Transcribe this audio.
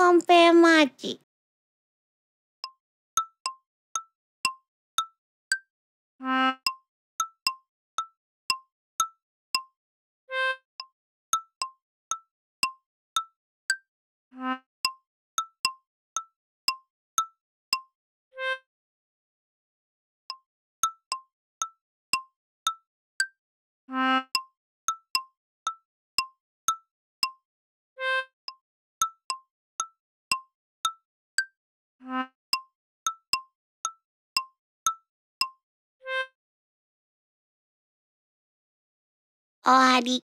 con Pemachi. おわり。